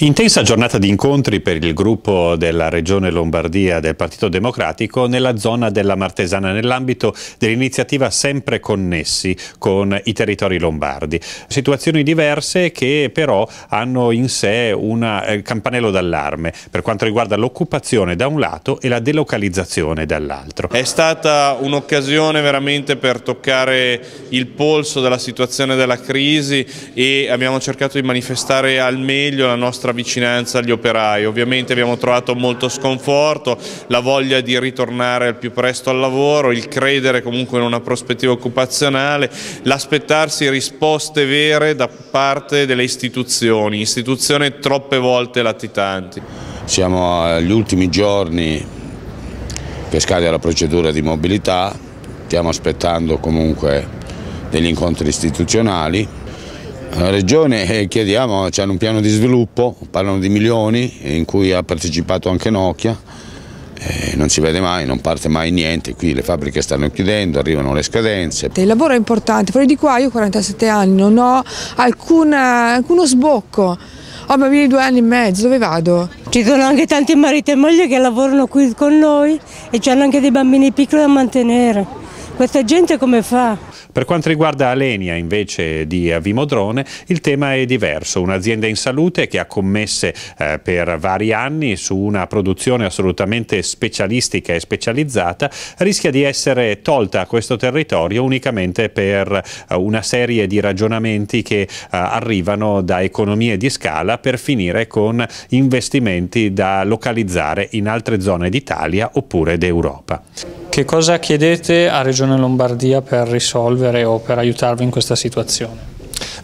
Intensa giornata di incontri per il gruppo della Regione Lombardia del Partito Democratico nella zona della Martesana nell'ambito dell'iniziativa Sempre Connessi con i territori lombardi. Situazioni diverse che però hanno in sé un eh, campanello d'allarme per quanto riguarda l'occupazione da un lato e la delocalizzazione dall'altro. È stata un'occasione veramente per toccare il polso della situazione della crisi e abbiamo cercato di manifestare al meglio la nostra nostra vicinanza agli operai. Ovviamente abbiamo trovato molto sconforto, la voglia di ritornare al più presto al lavoro, il credere comunque in una prospettiva occupazionale, l'aspettarsi risposte vere da parte delle istituzioni, istituzioni troppe volte latitanti. Siamo agli ultimi giorni che scade la procedura di mobilità, stiamo aspettando comunque degli incontri istituzionali la Regione eh, chiediamo, hanno un piano di sviluppo, parlano di milioni in cui ha partecipato anche Nokia, eh, non si vede mai, non parte mai niente, qui le fabbriche stanno chiudendo, arrivano le scadenze. Il lavoro è importante, fuori di qua io ho 47 anni, non ho alcuna, alcuno sbocco, ho oh, bambini di due anni e mezzo, dove vado? Ci sono anche tanti mariti e mogli che lavorano qui con noi e hanno anche dei bambini piccoli da mantenere, questa gente come fa? Per quanto riguarda Alenia invece di Vimodrone il tema è diverso, un'azienda in salute che ha commesse eh, per vari anni su una produzione assolutamente specialistica e specializzata rischia di essere tolta a questo territorio unicamente per eh, una serie di ragionamenti che eh, arrivano da economie di scala per finire con investimenti da localizzare in altre zone d'Italia oppure d'Europa. Che cosa chiedete a Regione Lombardia per risolvere o per aiutarvi in questa situazione?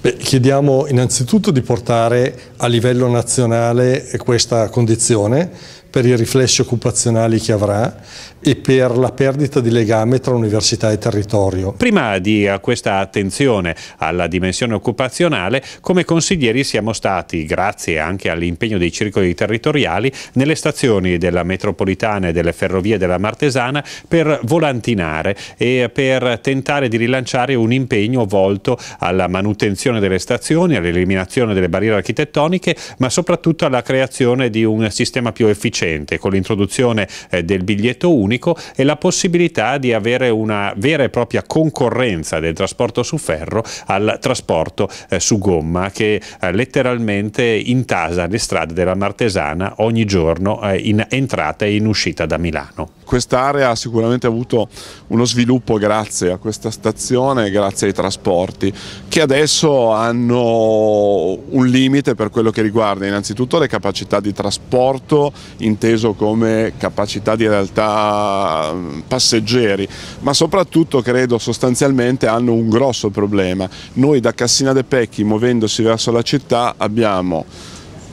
Beh, chiediamo innanzitutto di portare a livello nazionale questa condizione per i riflessi occupazionali che avrà e per la perdita di legame tra università e territorio. Prima di questa attenzione alla dimensione occupazionale, come consiglieri siamo stati, grazie anche all'impegno dei circoli territoriali, nelle stazioni della metropolitana e delle ferrovie della Martesana per volantinare e per tentare di rilanciare un impegno volto alla manutenzione delle stazioni, all'eliminazione delle barriere architettoniche, ma soprattutto alla creazione di un sistema più efficiente recente con l'introduzione eh, del biglietto unico e la possibilità di avere una vera e propria concorrenza del trasporto su ferro al trasporto eh, su gomma che eh, letteralmente intasa le strade della Martesana ogni giorno in entrata e in uscita da Milano. Quest'area ha sicuramente avuto uno sviluppo grazie a questa stazione, grazie ai trasporti che adesso hanno un limite per quello che riguarda innanzitutto le capacità di trasporto in inteso come capacità di realtà mm, passeggeri, ma soprattutto credo sostanzialmente hanno un grosso problema. Noi da Cassina de Pecchi, muovendosi verso la città, abbiamo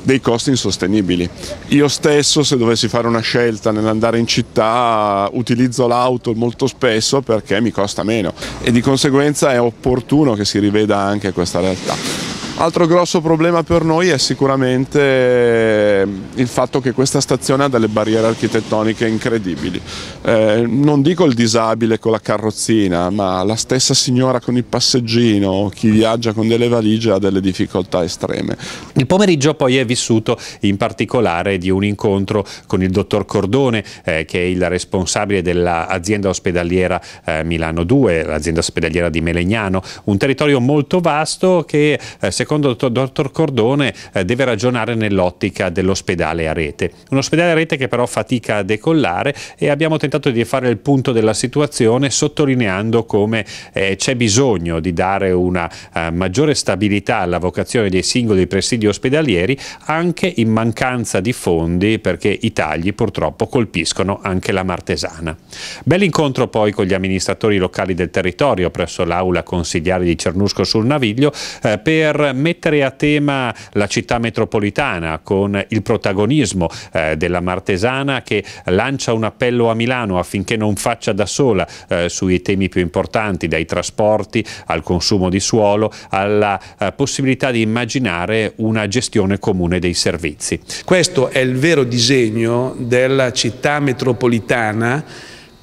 dei costi insostenibili. Io stesso se dovessi fare una scelta nell'andare in città utilizzo l'auto molto spesso perché mi costa meno e di conseguenza è opportuno che si riveda anche questa realtà. Altro grosso problema per noi è sicuramente eh, il fatto che questa stazione ha delle barriere architettoniche incredibili. Eh, non dico il disabile con la carrozzina, ma la stessa signora con il passeggino, chi viaggia con delle valigie ha delle difficoltà estreme. Il pomeriggio poi è vissuto in particolare di un incontro con il dottor Cordone, eh, che è il responsabile dell'azienda ospedaliera eh, Milano 2, l'azienda ospedaliera di Melegnano, un territorio molto vasto che eh, secondo secondo il dottor Cordone eh, deve ragionare nell'ottica dell'ospedale a rete. Un ospedale a rete che però fatica a decollare e abbiamo tentato di fare il punto della situazione sottolineando come eh, c'è bisogno di dare una eh, maggiore stabilità alla vocazione dei singoli presidi ospedalieri anche in mancanza di fondi perché i tagli purtroppo colpiscono anche la Martesana. Bell'incontro poi con gli amministratori locali del territorio presso l'aula consigliare di Cernusco sul Naviglio eh, per mettere a tema la città metropolitana con il protagonismo eh, della Martesana che lancia un appello a Milano affinché non faccia da sola eh, sui temi più importanti, dai trasporti al consumo di suolo, alla eh, possibilità di immaginare una gestione comune dei servizi. Questo è il vero disegno della città metropolitana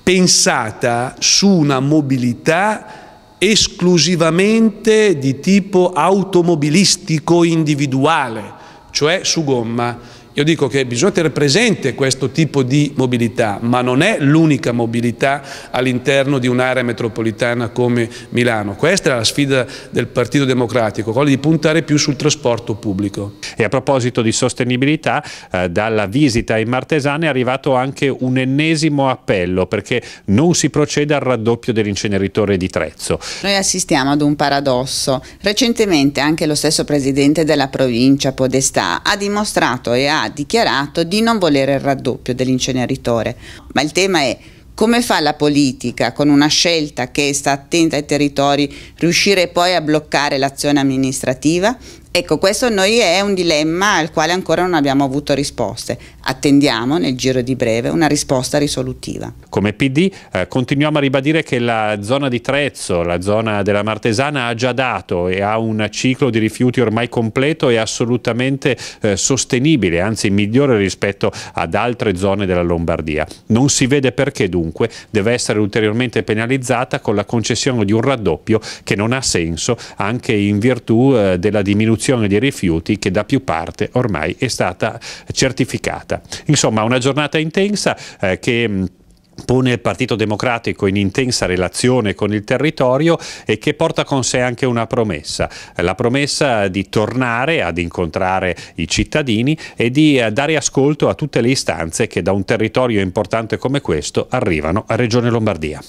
pensata su una mobilità esclusivamente di tipo automobilistico individuale, cioè su gomma. Io dico che bisogna tenere presente questo tipo di mobilità, ma non è l'unica mobilità all'interno di un'area metropolitana come Milano. Questa è la sfida del Partito Democratico, quella di puntare più sul trasporto pubblico. E a proposito di sostenibilità, eh, dalla visita ai Martesani è arrivato anche un ennesimo appello perché non si procede al raddoppio dell'inceneritore di Trezzo. Noi assistiamo ad un paradosso. Recentemente anche lo stesso presidente della provincia, Podestà, ha dimostrato e ha dichiarato di non volere il raddoppio dell'inceneritore. Ma il tema è come fa la politica con una scelta che sta attenta ai territori riuscire poi a bloccare l'azione amministrativa? Ecco, questo noi è un dilemma al quale ancora non abbiamo avuto risposte. Attendiamo nel giro di breve una risposta risolutiva. Come PD eh, continuiamo a ribadire che la zona di Trezzo, la zona della Martesana, ha già dato e ha un ciclo di rifiuti ormai completo e assolutamente eh, sostenibile, anzi migliore rispetto ad altre zone della Lombardia. Non si vede perché dunque deve essere ulteriormente penalizzata con la concessione di un raddoppio che non ha senso anche in virtù eh, della diminuzione produzione di rifiuti che da più parte ormai è stata certificata. Insomma una giornata intensa eh, che mm, pone il Partito Democratico in intensa relazione con il territorio e che porta con sé anche una promessa, la promessa di tornare ad incontrare i cittadini e di eh, dare ascolto a tutte le istanze che da un territorio importante come questo arrivano a Regione Lombardia.